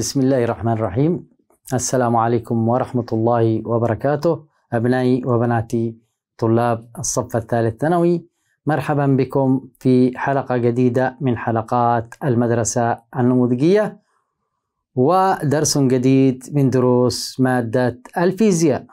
بسم الله الرحمن الرحيم السلام عليكم ورحمة الله وبركاته أبنائي وبناتي طلاب الصف الثالث ثانوي مرحبا بكم في حلقة جديدة من حلقات المدرسة النموذجية ودرس جديد من دروس مادة الفيزياء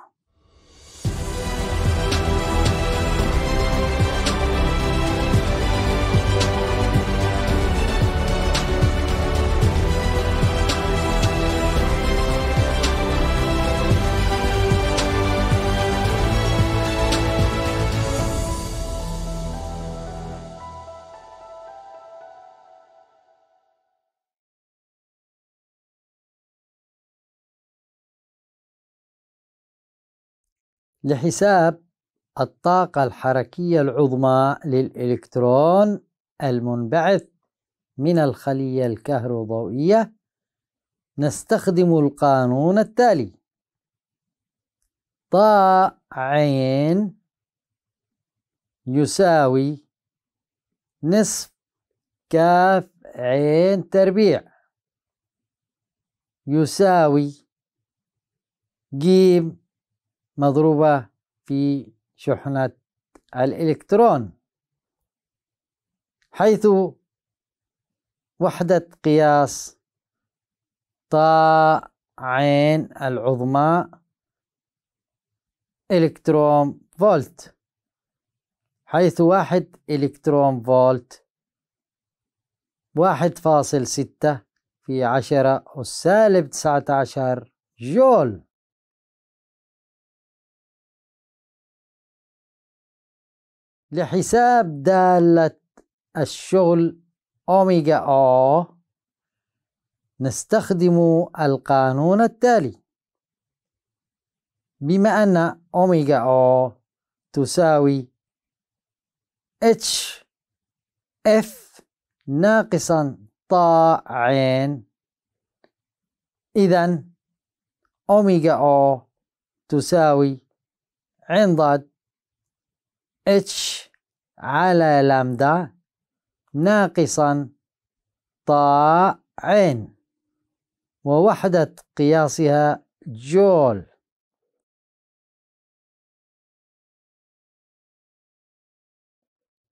لحساب الطاقة الحركية العظمى للإلكترون المنبعث من الخلية الكهروضوئية نستخدم القانون التالي طاء عين يساوي نصف كاف عين تربيع يساوي جيم مضروبة في شحنة الإلكترون حيث وحدة قياس طاء عين العظمى إلكترون فولت حيث واحد إلكترون فولت واحد فاصل ستة في عشرة والسالب تسعة عشر جول لحساب دالة الشغل أوميجا أو نستخدم القانون التالي بما أن أوميجا أو تساوي H F ناقصا طا عين إذن أوميجا أو تساوي ضاد اتش على لامدا ناقصا طاء عين ووحدة قياسها جول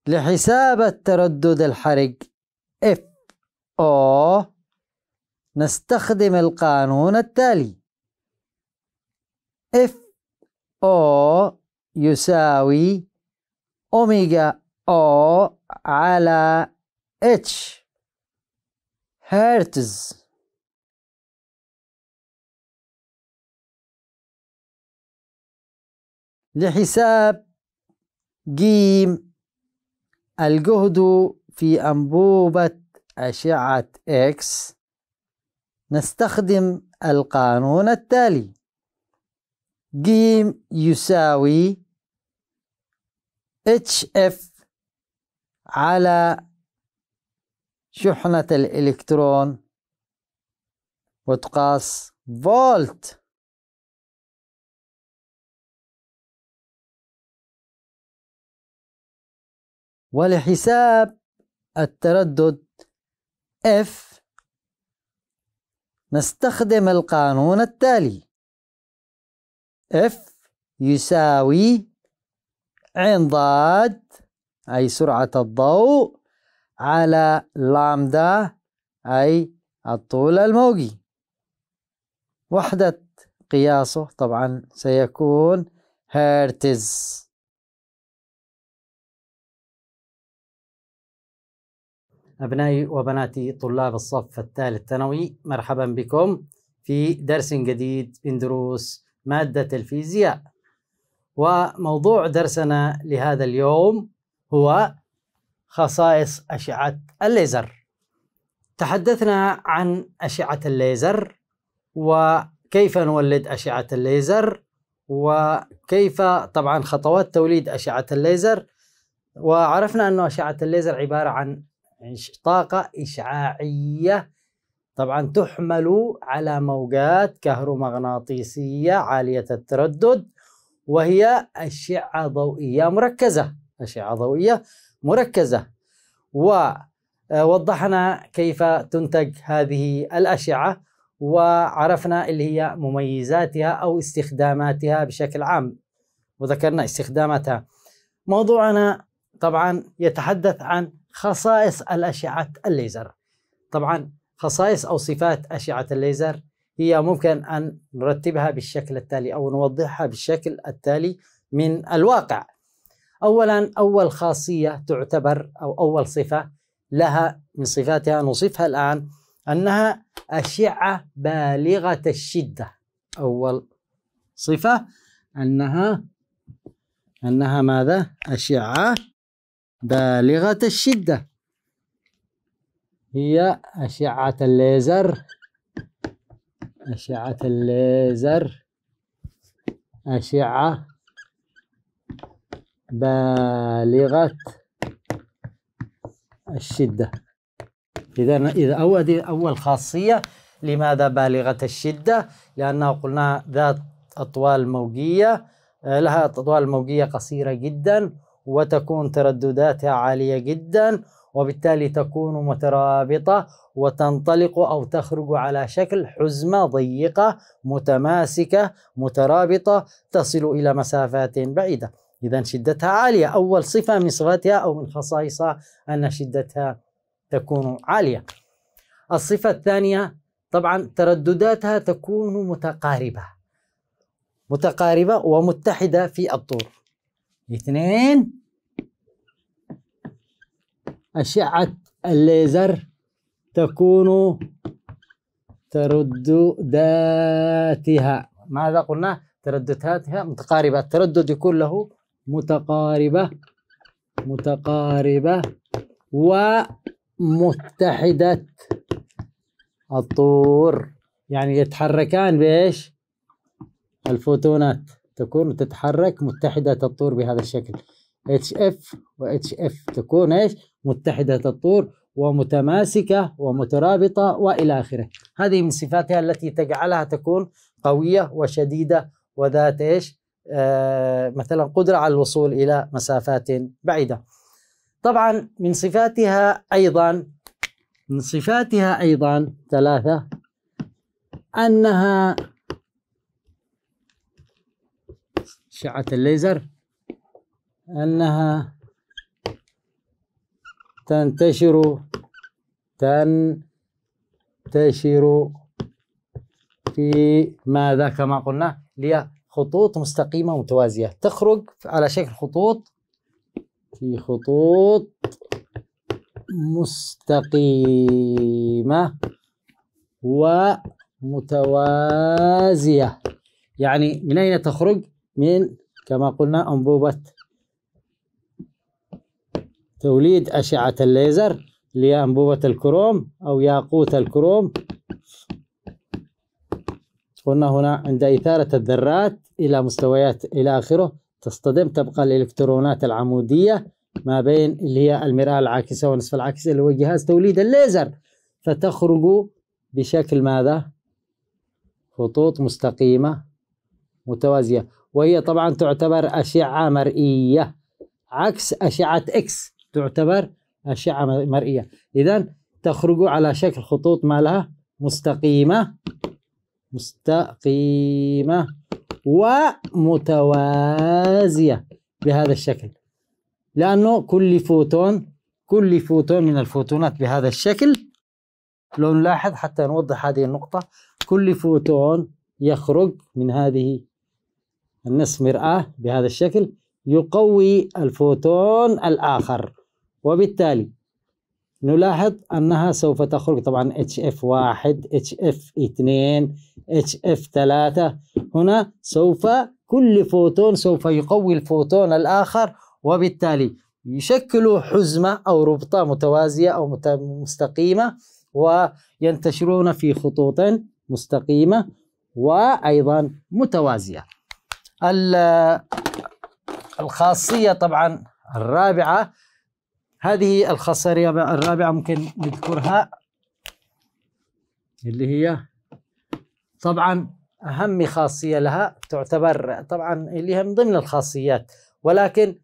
لحساب التردد الحرج F O نستخدم القانون التالي F O يساوي أوميجا أو على اتش هرتز لحساب جيم الجهد في أنبوبة أشعة إكس نستخدم القانون التالي جيم يساوي HF على شحنة الإلكترون وتقاس فولت ولحساب التردد F نستخدم القانون التالي F يساوي ضاد أي سرعة الضوء على لامدا أي الطول الموجي وحدة قياسه طبعا سيكون هرتز أبنائي وبناتي طلاب الصف الثالث ثانوي مرحبا بكم في درس جديد من دروس مادة الفيزياء وموضوع درسنا لهذا اليوم هو خصائص أشعة الليزر تحدثنا عن أشعة الليزر وكيف نولد أشعة الليزر وكيف طبعا خطوات توليد أشعة الليزر وعرفنا أن أشعة الليزر عبارة عن طاقة إشعاعية طبعا تحمل على موجات كهرومغناطيسية عالية التردد وهي أشعة ضوئية مركزة أشعة ضوئية مركزة ووضحنا آه، كيف تنتج هذه الأشعة وعرفنا اللي هي مميزاتها أو استخداماتها بشكل عام وذكرنا استخداماتها موضوعنا طبعا يتحدث عن خصائص الأشعة الليزر طبعا خصائص أو صفات أشعة الليزر هي ممكن أن نرتبها بالشكل التالي أو نوضحها بالشكل التالي من الواقع أولا أول خاصية تعتبر أو أول صفة لها من صفاتها نصفها الآن أنها أشعة بالغة الشدة أول صفة أنها أنها ماذا؟ أشعة بالغة الشدة هي أشعة الليزر أشعة الليزر أشعة بالغة الشدة إذا إذا هذه أول خاصية لماذا بالغة الشدة؟ لأنه قلنا ذات أطوال موجية آه، لها أطوال موجية قصيرة جدا وتكون تردداتها عالية جدا وبالتالي تكون مترابطة وتنطلق أو تخرج على شكل حزمة ضيقة متماسكة مترابطة تصل إلى مسافات بعيدة إذا شدتها عالية أول صفة من صفاتها أو من خصائصها أن شدتها تكون عالية الصفة الثانية طبعا تردداتها تكون متقاربة متقاربة ومتحدة في الطول اثنين أشعة الليزر تكون تردداتها ماذا قلنا تردداتها متقاربة التردد يكون له متقاربة متقاربة ومتحدة الطور يعني يتحركان بإيش الفوتونات تكون تتحرك متحدة الطور بهذا الشكل HF و HF تكون إيش متحدة الطور ومتماسكة ومترابطة وإلى آخره هذه من صفاتها التي تجعلها تكون قوية وشديدة وذات إيش آه مثلا قدرة على الوصول إلى مسافات بعيدة طبعا من صفاتها أيضا من صفاتها أيضا ثلاثة أنها أشعة الليزر أنها تنتشر تنتشر في ماذا كما قلنا هي خطوط مستقيمة متوازية تخرج على شكل خطوط في خطوط مستقيمة ومتوازية يعني من أين تخرج؟ من كما قلنا أنبوبة توليد أشعة الليزر اللي هي أنبوبة الكروم أو ياقوت الكروم قلنا هنا عند إثارة الذرات إلى مستويات إلى آخره تصطدم تبقى الإلكترونات العمودية ما بين اللي هي المرآة العاكسة ونصف العاكسة اللي هو جهاز توليد الليزر فتخرج بشكل ماذا؟ خطوط مستقيمة متوازية وهي طبعا تعتبر أشعة مرئية عكس أشعة إكس تعتبر أشعة مرئية إذا تخرج على شكل خطوط مالها مستقيمة مستقيمة ومتوازية بهذا الشكل لأنه كل فوتون كل فوتون من الفوتونات بهذا الشكل لو نلاحظ حتى نوضح هذه النقطة كل فوتون يخرج من هذه النصف مرآة بهذا الشكل يقوي الفوتون الآخر وبالتالي نلاحظ أنها سوف تخرج طبعا HF1 HF2 HF3 هنا سوف كل فوتون سوف يقوي الفوتون الآخر وبالتالي يشكلوا حزمة أو ربطة متوازية أو مستقيمة وينتشرون في خطوط مستقيمة وأيضا متوازية الخاصية طبعا الرابعة هذه الخاصة الرابعة ممكن نذكرها اللي هي طبعا أهم خاصية لها تعتبر طبعا اللي هي من ضمن الخاصيات ولكن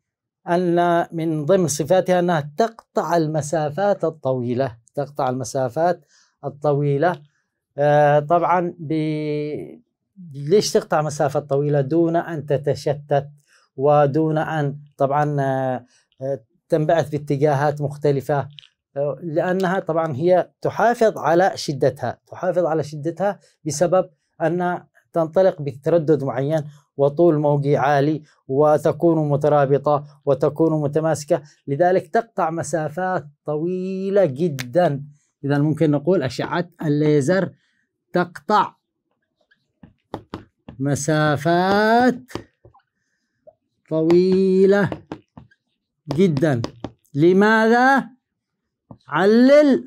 أن من ضمن صفاتها أنها تقطع المسافات الطويلة تقطع المسافات الطويلة آه طبعا ب... ليش تقطع مسافة طويلة دون أن تتشتت ودون أن طبعا آه تنبعث باتجاهات مختلفة لأنها طبعا هي تحافظ على شدتها تحافظ على شدتها بسبب أنها تنطلق بتردد معين وطول موجي عالي وتكون مترابطة وتكون متماسكة لذلك تقطع مسافات طويلة جدا إذا ممكن نقول أشعة الليزر تقطع مسافات طويلة جدا لماذا علل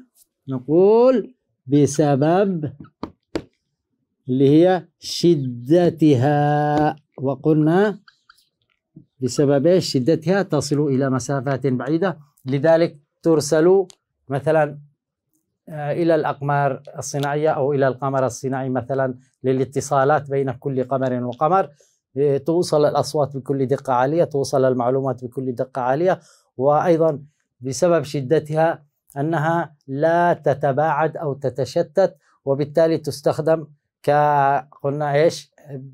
نقول بسبب اللي هي شدتها وقلنا بسبب ايش شدتها تصل الى مسافات بعيده لذلك ترسل مثلا آه، الى الاقمار الصناعيه او الى القمر الصناعي مثلا للاتصالات بين كل قمر وقمر توصل الأصوات بكل دقة عالية توصل المعلومات بكل دقة عالية وأيضا بسبب شدتها أنها لا تتباعد أو تتشتت وبالتالي تستخدم كقلنا إيش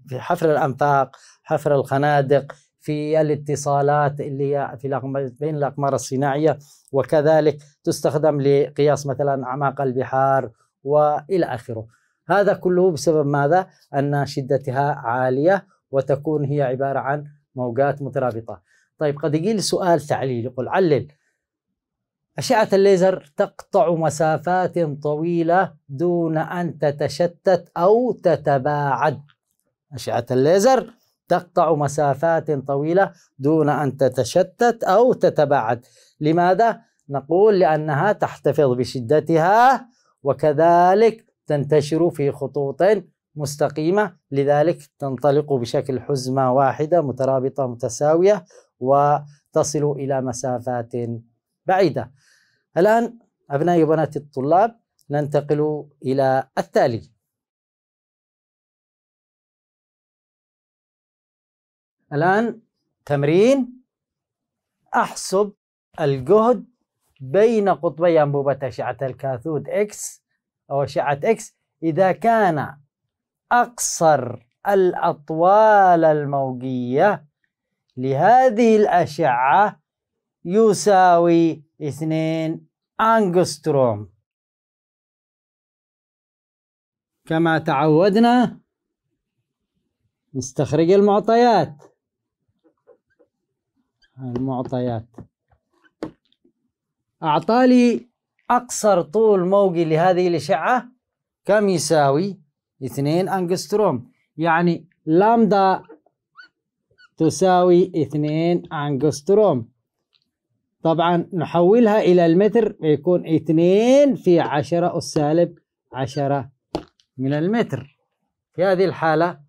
في حفر الأنفاق حفر الخنادق في الاتصالات اللي هي في بين الأقمار الصناعية وكذلك تستخدم لقياس مثلا أعماق البحار وإلى آخره هذا كله بسبب ماذا؟ أن شدتها عالية وتكون هي عبارة عن موجات مترابطة طيب قد يجي لي سؤال تعليل يقول علل أشعة الليزر تقطع مسافات طويلة دون أن تتشتت أو تتباعد أشعة الليزر تقطع مسافات طويلة دون أن تتشتت أو تتباعد لماذا؟ نقول لأنها تحتفظ بشدتها وكذلك تنتشر في خطوط مستقيمة لذلك تنطلق بشكل حزمة واحدة مترابطة متساوية وتصل إلى مسافات بعيدة الآن أبنائي وبناتي الطلاب ننتقل إلى التالي الآن تمرين أحسب الجهد بين قطبي أنبوبة أشعة الكاثود X أو أشعة X إذا كان أقصر الأطوال الموجية لهذه الأشعة يساوي 2 أنجستروم كما تعودنا نستخرج المعطيات المعطيات أعطالي أقصر طول موجي لهذه الأشعة كم يساوي؟ 2 أنجستروم يعني لامدا تساوي 2 أنجستروم طبعا نحولها إلى المتر يكون 2 في 10 أس سالب 10 من المتر في هذه الحالة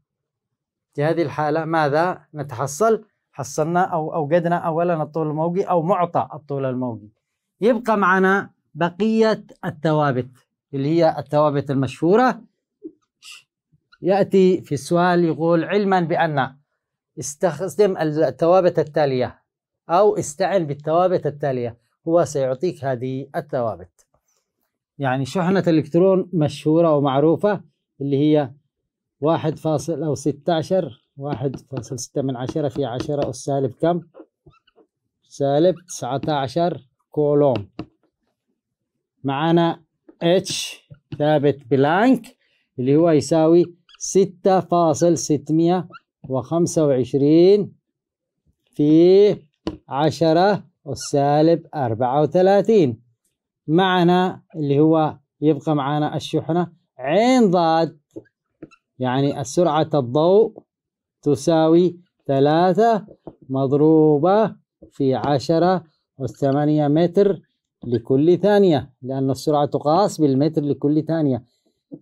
في هذه الحالة ماذا نتحصل؟ حصلنا أو أوجدنا أولا الطول الموجي أو معطى الطول الموجي يبقى معنا بقية الثوابت اللي هي الثوابت المشهورة يأتي في السؤال يقول علما بأن استخدم التوابت التالية أو استعن بالتوابت التالية هو سيعطيك هذه التوابت يعني شحنة الإلكترون مشهورة ومعروفة اللي هي واحد فاصل أو ستة عشر واحد فاصل ستة من عشرة في عشرة أس سالب كم سالب تسعة عشر كولوم معانا اتش ثابت بلانك اللي هو يساوي ستة فاصل ستمية وخمسة وعشرين في عشرة والسالب أربعة وثلاثين معنا اللي هو يبقى معنا الشحنة عين ضاد يعني السرعة الضوء تساوي ثلاثة مضروبة في عشرة والثمانية متر لكل ثانية لأن السرعة تقاس بالمتر لكل ثانية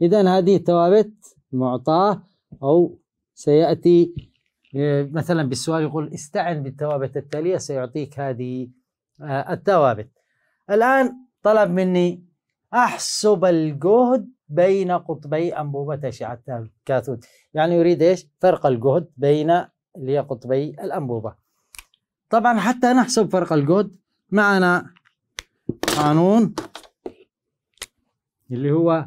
إذا هذه ثوابت معطاه أو سيأتي آه، مثلا بالسؤال يقول استعن بالثوابت التالية سيعطيك هذه آه، الثوابت الآن طلب مني أحسب الجهد بين قطبي أنبوبة أشعة الكاثود يعني يريد إيش فرق الجهد بين اللي هي قطبي الأنبوبة طبعا حتى نحسب فرق الجهد معنا قانون اللي هو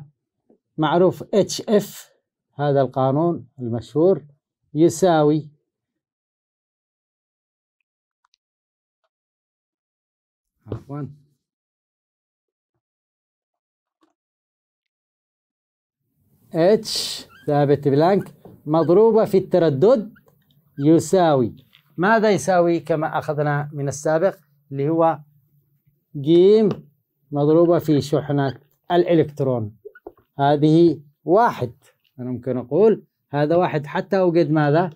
معروف HF هذا القانون المشهور يساوي عفوا اتش ثابت بلانك مضروبة في التردد يساوي ماذا يساوي كما أخذنا من السابق اللي هو ج مضروبة في شحنة الإلكترون هذه واحد أنا ممكن أقول هذا واحد حتى أوجد ماذا؟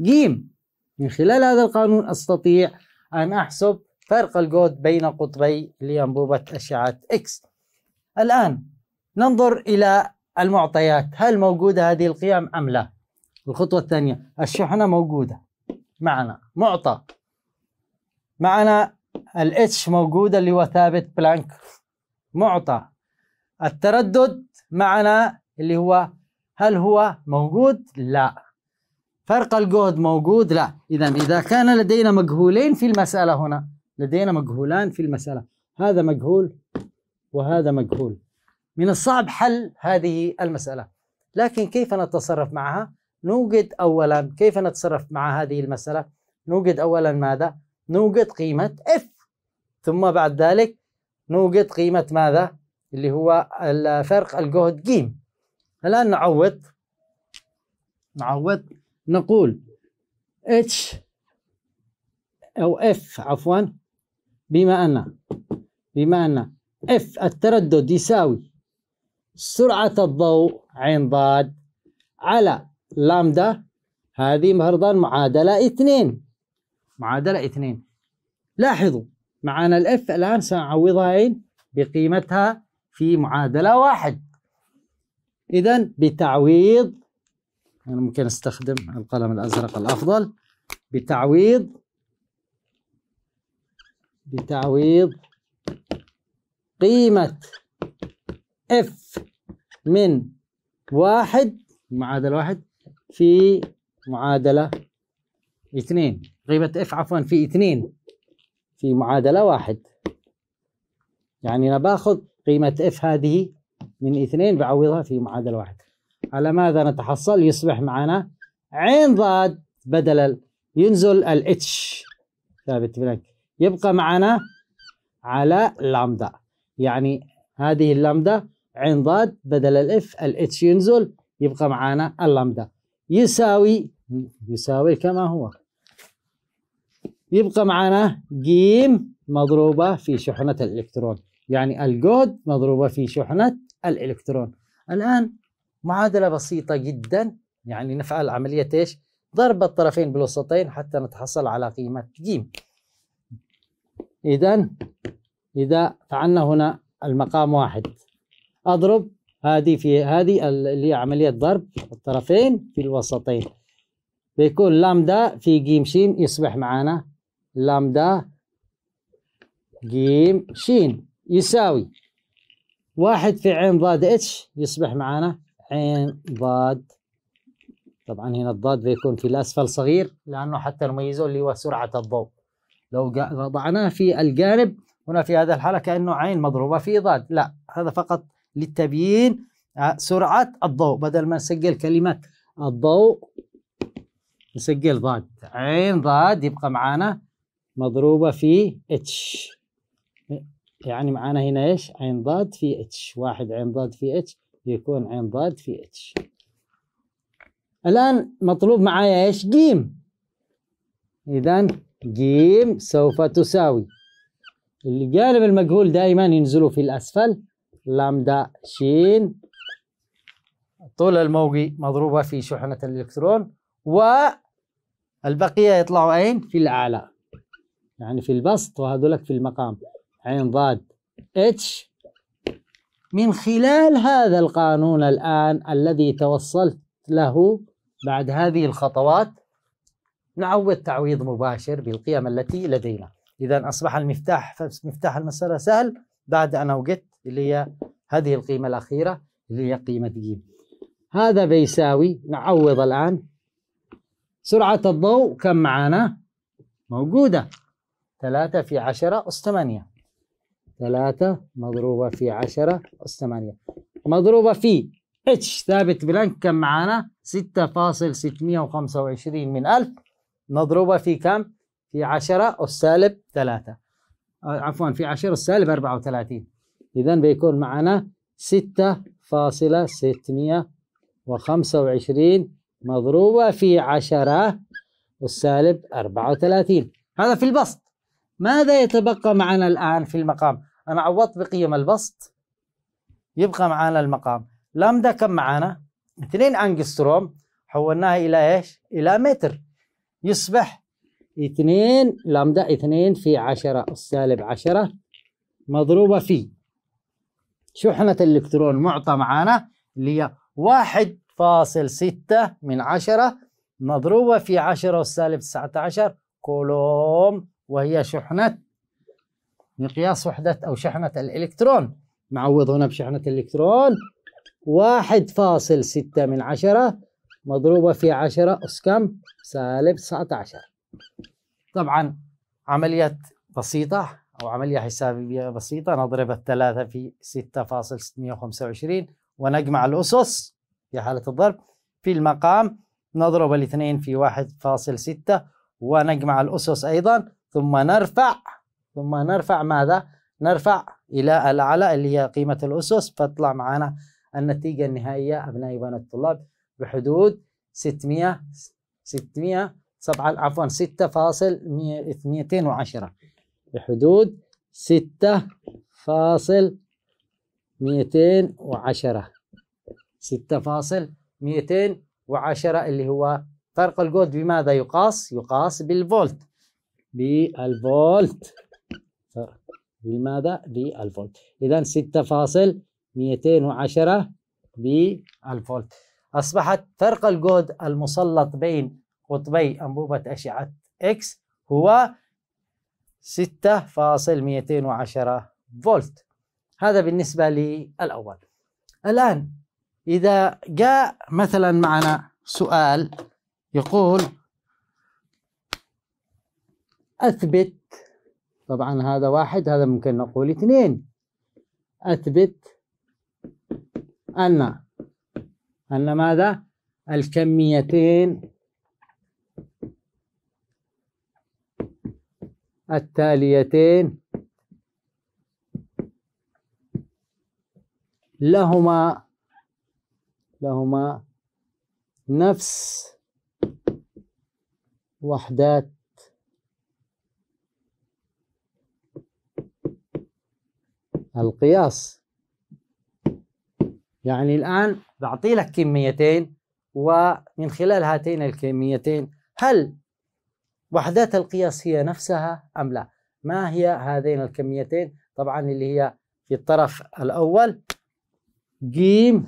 جيم من خلال هذا القانون أستطيع أن أحسب فرق الجود بين قطبي لأنبوبة أشعة إكس الآن ننظر إلى المعطيات هل موجودة هذه القيم أم لا؟ الخطوة الثانية الشحنة موجودة معنا معطى معنا الاتش موجودة اللي هو ثابت بلانك معطى التردد معنا اللي هو هل هو موجود؟ لا فرق الجهد موجود؟ لا إذا إذا كان لدينا مجهولين في المسألة هنا لدينا مجهولان في المسألة هذا مجهول وهذا مجهول من الصعب حل هذه المسألة لكن كيف نتصرف معها؟ نوجد أولا كيف نتصرف مع هذه المسألة؟ نوجد أولا ماذا؟ نوجد قيمة F ثم بعد ذلك نوجد قيمة ماذا؟ اللي هو فرق الجهد جيم الآن نعوض نعوض نقول اتش أو اف عفوا بما أن بما أن اف التردد يساوي سرعة الضوء عين ضاد على لامدا هذه مهرضان معادلة اثنين معادلة اثنين لاحظوا معانا الاف الآن سنعوضها بقيمتها في معادلة واحد إذا بتعويض أنا ممكن أستخدم القلم الأزرق الأفضل بتعويض بتعويض قيمة F من واحد معادلة واحد في معادلة اثنين قيمة F عفوا في اثنين في معادلة واحد يعني أنا باخذ قيمة F هذه من اثنين بعوضها في معادله واحد على ماذا نتحصل يصبح معنا عين ضاد بدل ينزل الاتش ثابت بلانك يبقى معنا على لامدا يعني هذه اللامدا عين ضاد بدل الاف الاتش ينزل يبقى معنا اللامدا يساوي يساوي كما هو يبقى معنا جيم مضروبة في شحنة الإلكترون يعني الجود مضروبة في شحنة الالكترون الان معادله بسيطه جدا يعني نفعل عمليه ايش ضرب الطرفين بالوسطين حتى نتحصل على قيمه ج اذا اذا فعلنا هنا المقام واحد اضرب هذه في هذه اللي هي عمليه ضرب الطرفين في الوسطين بيكون لامدا في ج ش يصبح معنا لامدا ج ش يساوي واحد في عين ضاد اتش يصبح معنا عين ضاد طبعا هنا الضاد بيكون في الاسفل صغير لانه حتى نميزه اللي هو سرعه الضوء لو وضعناه في الجانب هنا في هذا الحاله كانه عين مضروبه في ضاد لا هذا فقط للتبيين آه، سرعه الضوء بدل ما نسجل كلمه الضوء نسجل ضاد عين ضاد يبقى معانا مضروبه في اتش يعني معانا هنا ايش عين ضاد في اتش واحد عين ضاد في اتش يكون عين ضاد في اتش الآن مطلوب معايا ايش جيم إذا جيم سوف تساوي الجانب المجهول دائما ينزلوا في الأسفل لامدا شين طول الموجي مضروبة في شحنة الإلكترون والبقية يطلعوا أين؟ في الأعلى يعني في البسط وهذولك في المقام عين ضاد اتش من خلال هذا القانون الآن الذي توصلت له بعد هذه الخطوات نعوض تعويض مباشر بالقيم التي لدينا إذا أصبح المفتاح مفتاح المسألة سهل بعد أن أوجدت اللي هي هذه القيمة الأخيرة اللي هي قيمة ج هذا بيساوي نعوض الآن سرعة الضوء كم معانا؟ موجودة 3 في 10 أس 8 3 مضروبة في 10 أس 8 مضروبة في اتش ثابت بلانك كم معانا 6.625 من 1000 مضروبة في كم؟ في 10 أس سالب 3 عفوا في 10 أس سالب 34 إذا بيكون معنا 6.625 مضروبة في 10 أس سالب 34 هذا في البسط ماذا يتبقى معنا الآن في المقام أنا عوضت بقيم البسط يبقى معنا المقام لامدا كم معنا 2 أنجستروم حولناها إلى إيش إلى متر يصبح 2 لامدا 2 في 10 السالب 10 مضروبة في شحنة الإلكترون معطى معنا اللي هي 1.6 من 10 مضروبة في 10 السالب 19 كولوم وهي شحنة مقياس وحدة أو شحنة الإلكترون معوض هنا بشحنة الإلكترون واحد فاصل ستة من عشرة مضروبة في عشرة أس كم؟ سالب 19 طبعا عملية بسيطة أو عملية حسابية بسيطة نضرب الثلاثة في 6.625 ونجمع الأسس في حالة الضرب في المقام نضرب الاثنين في 1.6 ونجمع الأسس أيضا ثم نرفع ثم نرفع ماذا؟ نرفع إلى الأعلى اللي هي قيمة الأسس فتطلع معنا النتيجة النهائية أبنائي وبنات الطلاب بحدود 600 600 عفوا 6.210 بحدود 6.210 6.210 اللي هو فرق الجولد بماذا يقاس؟ يقاس بالفولت بالفولت بماذا؟ بالفولت إذا 6.210 بالفولت أصبحت فرق الجهد المسلط بين قطبي أنبوبة أشعة إكس هو 6.210 فولت هذا بالنسبة للأول الآن إذا جاء مثلا معنا سؤال يقول أثبت طبعا هذا واحد هذا ممكن نقول اثنين أثبت أن أن ماذا الكميتين التاليتين لهما لهما نفس وحدات القياس يعني الآن بعطي لك كميتين ومن خلال هاتين الكميتين هل وحدات القياس هي نفسها أم لا ما هي هذين الكميتين طبعا اللي هي في الطرف الأول جيم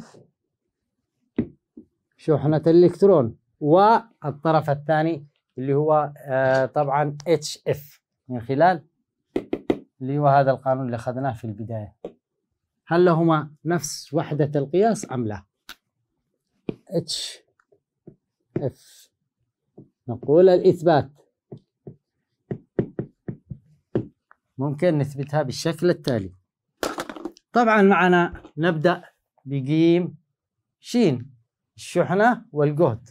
شحنة الإلكترون والطرف الثاني اللي هو آه، طبعا HF من خلال اللي هو هذا القانون اللي أخذناه في البداية هل لهما نفس وحدة القياس أم لا اتش اف نقول الإثبات ممكن نثبتها بالشكل التالي طبعا معنا نبدأ بجيم شين الشحنة والجهد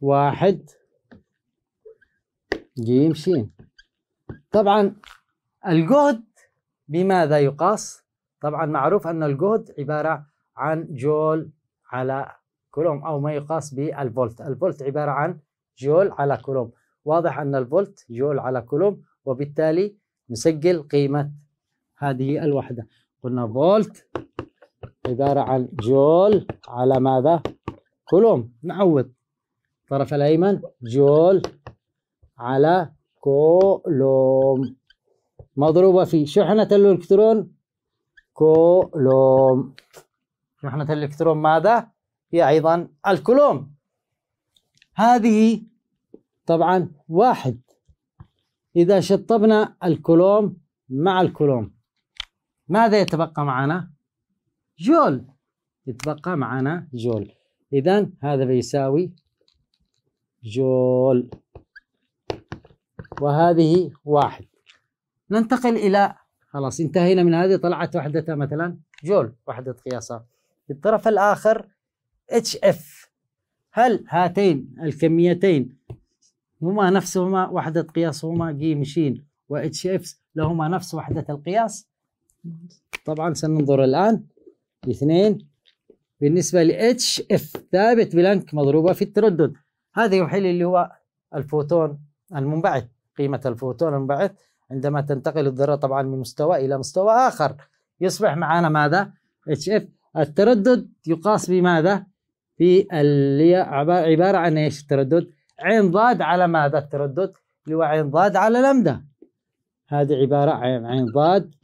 واحد جيم شين طبعا الجهد بماذا يقاس؟ طبعا معروف أن الجهد عبارة عن جول على كولوم أو ما يقاس بالفولت الفولت عبارة عن جول على كولوم واضح أن الفولت جول على كولوم وبالتالي نسجل قيمة هذه الوحدة قلنا فولت عبارة عن جول على ماذا؟ كولوم نعوض الطرف الأيمن جول على كولوم مضروبة في شحنة الإلكترون كولوم شحنة الإلكترون ماذا؟ هي أيضا الكولوم هذه طبعا واحد إذا شطبنا الكولوم مع الكولوم ماذا يتبقى معنا؟ جول يتبقى معنا جول إذا هذا بيساوي جول وهذه واحد ننتقل إلى خلاص انتهينا من هذه طلعت وحدتها مثلا جول وحدة قياسها الطرف الآخر HF هل هاتين الكميتين هما نفسهما وحدة قياسهما مشين و HF لهما نفس وحدة القياس طبعا سننظر الآن اثنين بالنسبة ل HF ثابت بلانك مضروبة في التردد هذا يحيل اللي هو الفوتون المنبعث قيمة الفوتون المنبعث عندما تنتقل الذرة طبعا من مستوى إلى مستوى آخر يصبح معنا ماذا؟ اتش اف التردد يقاس بماذا؟ في اللي عبارة عن ايش التردد؟ عين ضاد على ماذا التردد؟ اللي هو عين ضاد على لمدة هذه عبارة عن عين ضاد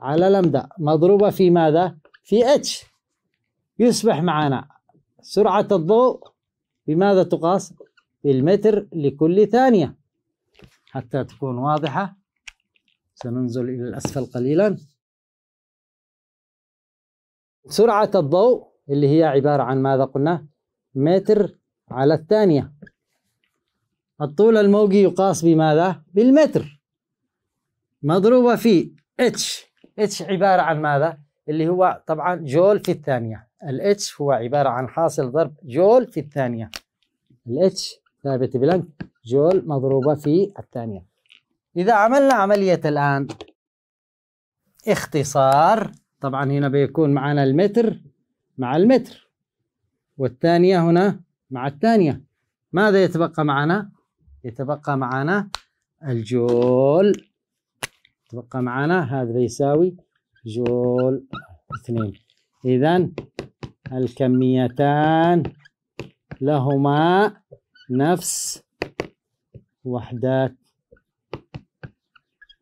على لمدة مضروبة في ماذا؟ في اتش يصبح معنا سرعة الضوء بماذا تقاس؟ بالمتر لكل ثانية حتى تكون واضحة سننزل إلى الأسفل قليلا سرعة الضوء اللي هي عبارة عن ماذا قلنا متر على الثانية الطول الموجي يقاس بماذا بالمتر مضروبة في اتش اتش عبارة عن ماذا اللي هو طبعا جول في الثانية الاتش هو عبارة عن حاصل ضرب جول في الثانية الاتش ثابت بلنك جول مضروبة في الثانية إذا عملنا عملية الآن اختصار طبعا هنا بيكون معنا المتر مع المتر والثانية هنا مع الثانية ماذا يتبقى معنا؟ يتبقى معنا الجول يتبقى معنا هذا بيساوي جول اثنين إذا الكميتان لهما نفس وحدات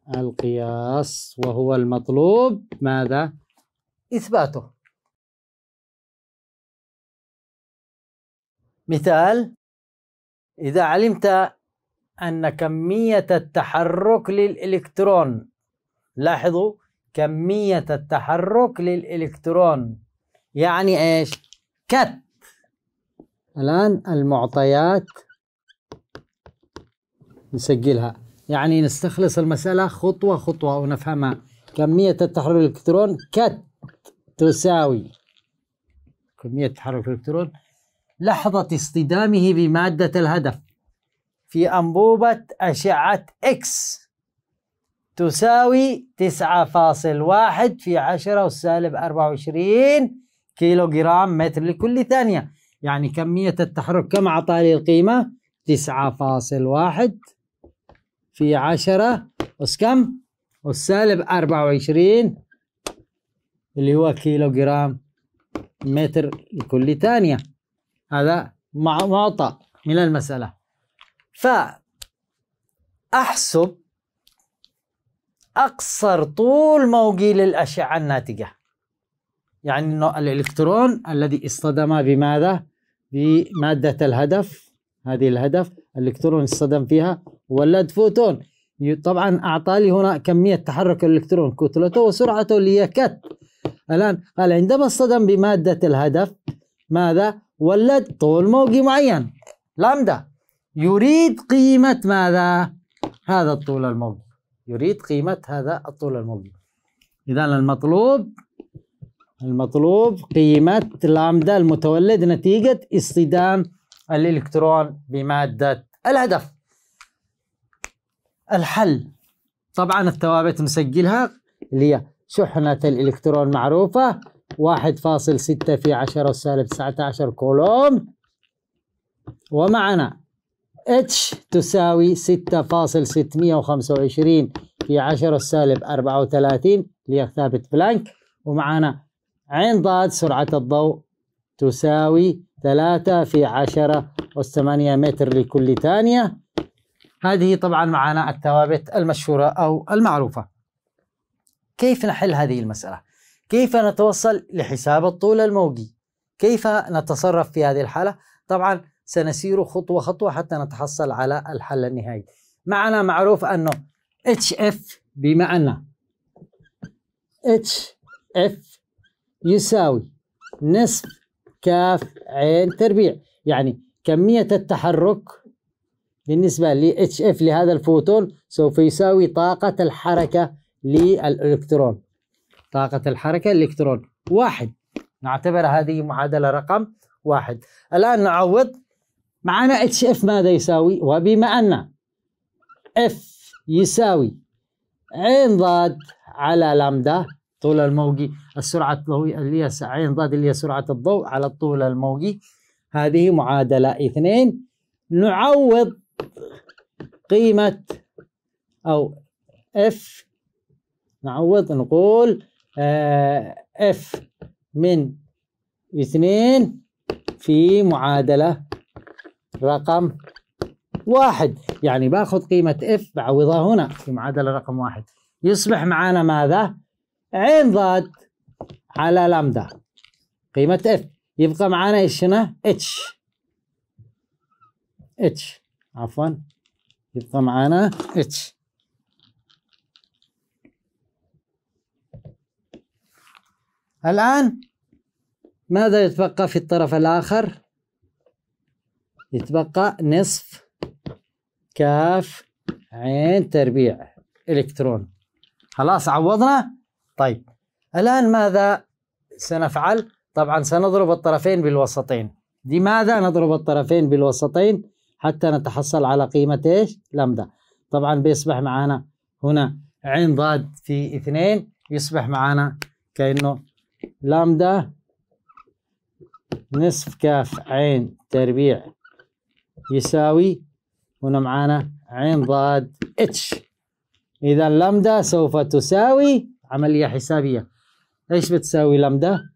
القياس وهو المطلوب ماذا؟ إثباته مثال إذا علمت أن كمية التحرك للإلكترون لاحظوا كمية التحرك للإلكترون يعني إيش؟ كت الآن المعطيات نسجلها يعني نستخلص المسألة خطوة خطوة ونفهمها كمية التحرك الإلكترون كت تساوي كمية تحرك الإلكترون لحظة اصطدامه بمادة الهدف في أنبوبة أشعة إكس تساوي تسعة فاصل واحد في عشرة والسالب أربعة وعشرين كيلو جرام متر لكل ثانية يعني كمية التحرك كم أعطى القيمة تسعة فاصل واحد في عشرة أس كم؟ أس سالب أربعة وعشرين اللي هو كيلو جرام متر لكل ثانية هذا معطى من المسألة فأحسب أقصر طول موجي للأشعة الناتجة يعني أنه الإلكترون الذي اصطدم بماذا؟ بمادة الهدف هذه الهدف الإلكترون اصطدم فيها ولد فوتون طبعا أعطى لي هنا كمية تحرك الإلكترون كتلته وسرعته اللي هي كت الآن قال عندما اصطدم بمادة الهدف ماذا ولد طول موجي معين لامدا يريد قيمة ماذا هذا الطول الموجي يريد قيمة هذا الطول الموجي إذا المطلوب المطلوب قيمة لامدا المتولد نتيجة اصطدام الإلكترون بمادة الهدف الحل طبعا الثوابت نسجلها اللي هي شحنة الإلكترون معروفة 1.6 في 10 سالب 19 كولوم ومعنا اتش تساوي 6.625 في 10 سالب 34 اللي هي ثابت بلانك ومعنا ضاد سرعة الضوء تساوي ثلاثة في عشرة والثمانية متر لكل ثانية هذه طبعا معنا الثوابت المشهورة أو المعروفة كيف نحل هذه المسألة؟ كيف نتوصل لحساب الطول الموجي؟ كيف نتصرف في هذه الحالة؟ طبعا سنسير خطوة خطوة حتى نتحصل على الحل النهائي معنا معروف أنه HF بمعنى HF يساوي نصف كاف عين تربيع يعني كمية التحرك بالنسبة ل اتش اف لهذا الفوتون سوف يساوي طاقة الحركة للإلكترون طاقة الحركة الإلكترون واحد نعتبر هذه معادلة رقم واحد الآن نعوض معنا اتش اف ماذا يساوي وبما أن اف يساوي عين ضاد على لامدا طول الموجي السرعة الضوئية اللي هي عين ضاد اللي هي سرعة الضوء على الطول الموجي هذه معادلة اثنين نعوض قيمة أو اف نعوض نقول اف آه، من اثنين في معادلة رقم واحد يعني باخذ قيمة اف بعوضها هنا في معادلة رقم واحد يصبح معانا ماذا؟ عين ضاد على لامدا قيمة اف يبقى معانا ايش هنا اتش اتش عفوا يبقى معانا اتش الآن ماذا يتبقى في الطرف الآخر يتبقى نصف كاف عين تربيع إلكترون خلاص عوضنا طيب الآن ماذا سنفعل؟ طبعا سنضرب الطرفين بالوسطين لماذا نضرب الطرفين بالوسطين حتى نتحصل على قيمة إيش؟ لمدة طبعا بيصبح معنا هنا عين ضاد في اثنين يصبح معنا كأنه لامدا نصف كاف عين تربيع يساوي هنا معانا عين ضاد اتش إذا لامدا سوف تساوي عملية حسابية ايش بتساوي لمدا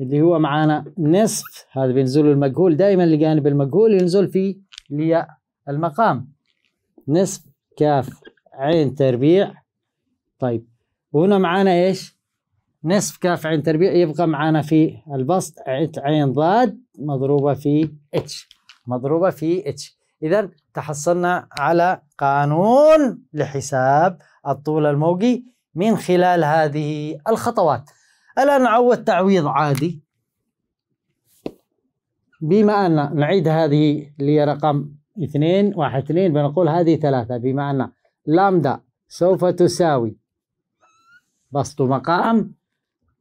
اللي هو معانا نصف هذا بينزل المجهول دائما الجانب المجهول ينزل في لي المقام نصف كاف عين تربيع طيب وهنا معانا ايش نصف كاف عين تربيع يبقى معانا في البسط عين ضاد مضروبة في اتش مضروبة في اتش إذا تحصلنا على قانون لحساب الطول الموجي من خلال هذه الخطوات الآن نعود تعويض عادي بما أن نعيد هذه اللي هي رقم اثنين واحد اثنين بنقول هذه ثلاثة بما أن لامدا سوف تساوي بسط مقام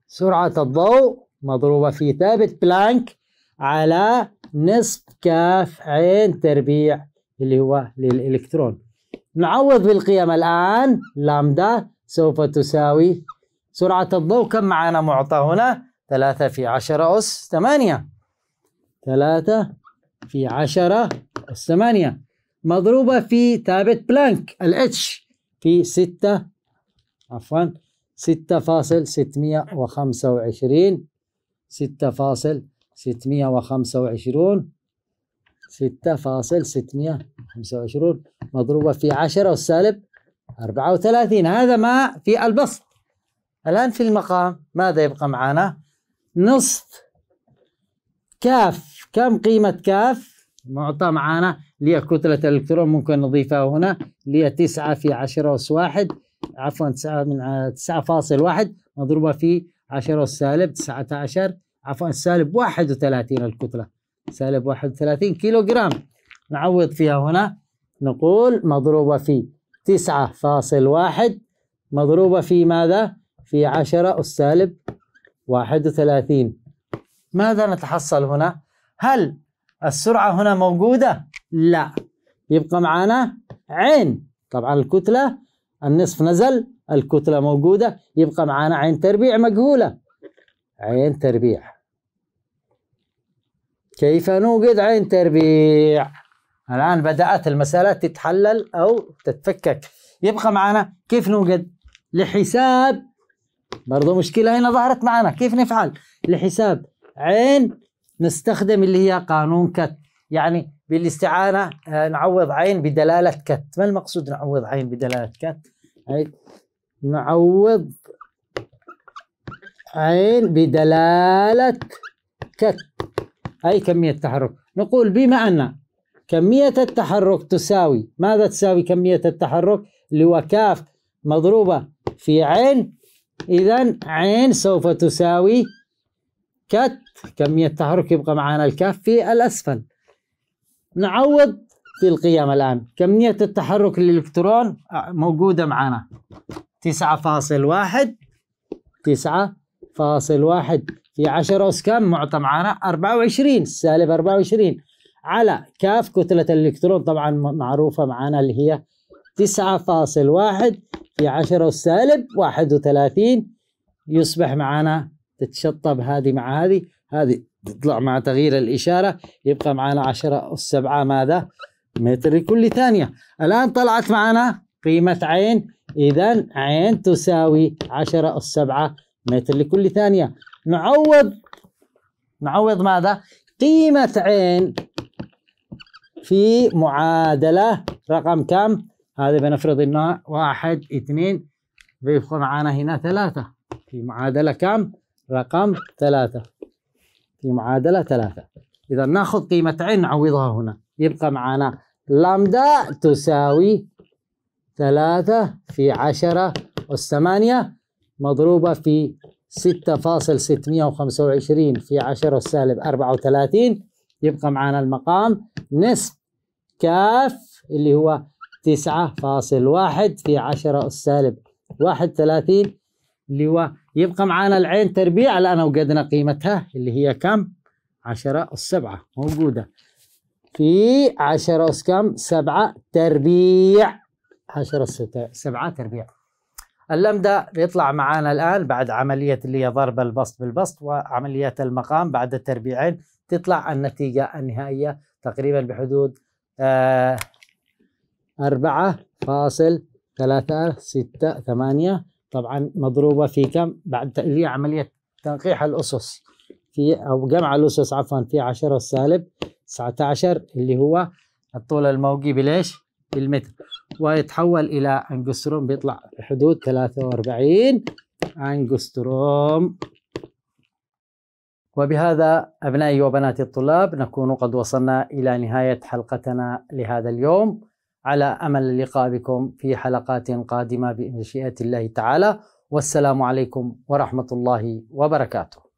سرعة الضوء مضروبة في ثابت بلانك على نصف كاف عين تربيع اللي هو للإلكترون نعوض بالقيم الآن لامدا سوف تساوي سرعة الضوء كم معنا معطى هنا ثلاثة في عشرة أس ثمانية ثلاثة في عشرة أس ثمانية مضروبة في ثابت بلانك الاتش في ستة عفوا ستة فاصل ستمية وخمسة وعشرين ستة فاصل ستمية وخمسة وعشرون ستة فاصل ستمية وخمسة وعشرون مضروبة في عشرة والسالب 34 هذا ما في البسط الآن في المقام ماذا يبقى معنا نصف كاف كم قيمة كاف معطى معنا لي كتلة الإلكترون ممكن نضيفها هنا لي 9 في 10 أس 1 عفوا 9 من 9.1 مضروبة في 10 أس سالب 19 عفوا سالب 31 الكتلة سالب 31 كيلو جرام نعوض فيها هنا نقول مضروبة في تسعة فاصل واحد مضروبة في ماذا؟ في عشرة سالب واحد وثلاثين ماذا نتحصل هنا؟ هل السرعة هنا موجودة؟ لا يبقى معنا عين طبعا الكتلة النصف نزل الكتلة موجودة يبقى معنا عين تربيع مجهولة عين تربيع كيف نوجد عين تربيع؟ الآن بدأت المسألة تتحلل أو تتفكك يبقى معنا كيف نوجد لحساب برضو مشكلة هنا ظهرت معنا كيف نفعل لحساب عين نستخدم اللي هي قانون كت يعني بالاستعانة آه، نعوض عين بدلالة كت ما المقصود نعوض عين بدلالة كت نعوض عين بدلالة كت أي كمية تحرك نقول بما أن كمية التحرك تساوي ماذا تساوي كمية التحرك اللي هو كاف مضروبة في عين إذا عين سوف تساوي كت كمية التحرك يبقى معنا الكاف في الأسفل نعوض في القيم الآن كمية التحرك للإلكترون موجودة معنا تسعة فاصل واحد تسعة فاصل واحد في عشرة أس كم معطى معنا أربعة وعشرين سالب أربعة وعشرين على كاف كتلة الإلكترون طبعا معروفة معنا اللي هي 9.1 في 10 واحد وثلاثين يصبح معنا تتشطب هذه مع هذه هذه تطلع مع تغيير الإشارة يبقى معنا 10 السبعة ماذا متر لكل ثانية الآن طلعت معنا قيمة عين إذا عين تساوي 10 السبعة متر لكل ثانية نعوض نعوض ماذا قيمة عين في معادلة رقم كم؟ هذا بنفرض انها واحد اثنين بيبقى معانا هنا ثلاثة في معادلة كم؟ رقم ثلاثة في معادلة ثلاثة إذا ناخذ قيمة عين نعوضها هنا يبقى معانا لامدا تساوي ثلاثة في عشرة والثمانية مضروبة في ستة فاصل ستمية وخمسة وعشرين في عشرة سالب أربعة وثلاثين يبقى معنا المقام نصف كاف اللي هو تسعة فاصل واحد في عشرة السالب واحد ثلاثين اللي هو يبقى معنا العين تربيع الآن وجدنا قيمتها اللي هي كم؟ عشرة السبعة موجودة في عشرة أس كم؟ سبعة تربيع عشرة سبعة تربيع اللمدة بيطلع معانا الآن بعد عملية اللي هي ضرب البسط بالبسط وعملية المقام بعد التربيعين تطلع النتيجة النهائية تقريبا بحدود آه، أربعة فاصل ثلاثة ستة ثمانية طبعا مضروبة في كم بعد هي عملية تنقيح الأسس في أو جمع الأسس عفوا في عشرة السالب تسعة عشر اللي هو الطول الموجي بليش بالمتر ويتحول إلى أنجستروم بيطلع بحدود ثلاثة وأربعين أنجستروم وبهذا أبنائي وبناتي الطلاب نكون قد وصلنا إلى نهاية حلقتنا لهذا اليوم على أمل اللقاء بكم في حلقات قادمة بمشيئة الله تعالى والسلام عليكم ورحمة الله وبركاته